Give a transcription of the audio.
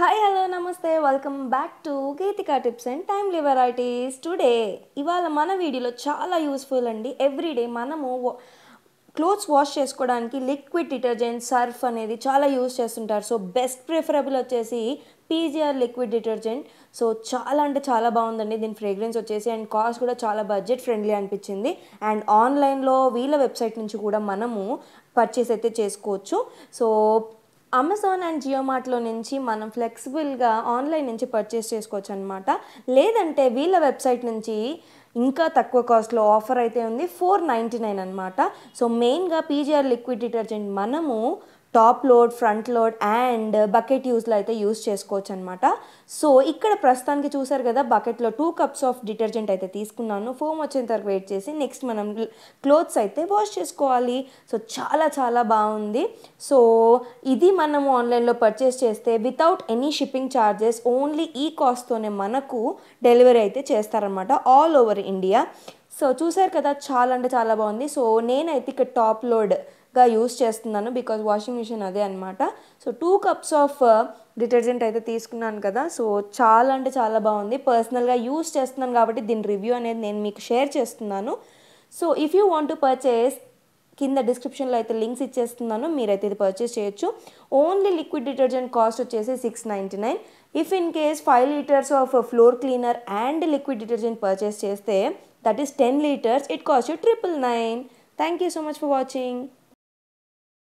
hi hello నమస్తే welcome back to Geethika tips and timely varieties today ఇవాళ మన వీడియోలో చాలా యూస్ఫుల్ అండి ఎవ్రీడే మనము క్లోత్స్ వాష్ చేసుకోవడానికి లిక్విడ్ డిటర్జెంట్ సర్ఫ్ అనేది చాలా యూస్ చేస్తుంటారు సో బెస్ట్ ప్రిఫరబుల్ వచ్చేసి పీజీఆర్ లిక్విడ్ డిటర్జెంట్ సో చాలా అంటే చాలా బాగుందండి దీని ఫ్రేగ్రెన్స్ వచ్చేసి అండ్ కాస్ట్ కూడా చాలా బడ్జెట్ ఫ్రెండ్లీ అనిపించింది అండ్ ఆన్లైన్లో వీళ్ళ వెబ్సైట్ నుంచి కూడా మనము పర్చేస్ అయితే చేసుకోవచ్చు సో అమెజాన్ అండ్ జియో మార్ట్లో నుంచి మనం ఫ్లెక్సిబుల్గా ఆన్లైన్ నుంచి పర్చేస్ చేసుకోవచ్చు అనమాట లేదంటే వీళ్ళ వెబ్సైట్ నుంచి ఇంకా తక్కువ కాస్ట్లో ఆఫర్ అయితే ఉంది ఫోర్ నైంటీ నైన్ అనమాట సో మెయిన్గా పీజీఆర్ లిక్విడ్ డిటర్జెంట్ మనము top load front load and bucket యూస్లో అయితే యూస్ చేసుకోవచ్చు అనమాట సో ఇక్కడ ప్రస్తుతానికి చూసారు కదా బకెట్లో టూ కప్స్ ఆఫ్ డిటర్జెంట్ అయితే తీసుకున్నాను ఫోమ్ వచ్చిన తర్వాత వెయిట్ చేసి నెక్స్ట్ మనం క్లోత్స్ అయితే వాష్ చేసుకోవాలి సో చాలా చాలా బాగుంది సో ఇది మనము ఆన్లైన్లో పర్చేస్ చేస్తే without any shipping charges only ఈ కాస్ట్తోనే మనకు డెలివరీ అయితే చేస్తారనమాట ఆల్ ఓవర్ ఇండియా సో చూసారు కదా చాలా అంటే చాలా బాగుంది సో నేనైతే ఇక్కడ టాప్ లోడ్గా యూస్ చేస్తున్నాను బికాజ్ వాషింగ్ మిషన్ అదే అనమాట so two cups of detergent అయితే తీసుకున్నాను కదా సో చాలా అంటే చాలా బాగుంది పర్సనల్గా యూస్ చేస్తున్నాను కాబట్టి దీని రివ్యూ అనేది నేను మీకు షేర్ చేస్తున్నాను so if you want to purchase కింద డిస్క్రిప్షన్లో అయితే లింక్స్ ఇచ్చేస్తున్నాను మీరైతే ఇది పర్చేస్ చేయొచ్చు ఓన్లీ లిక్విడ్ డిటర్జెంట్ కాస్ట్ వచ్చేసి six ninety nine if in case five litres of floor cleaner and liquid detergent purchase చేస్తే that is 10 liters it costs you triple nine thank you so much for watching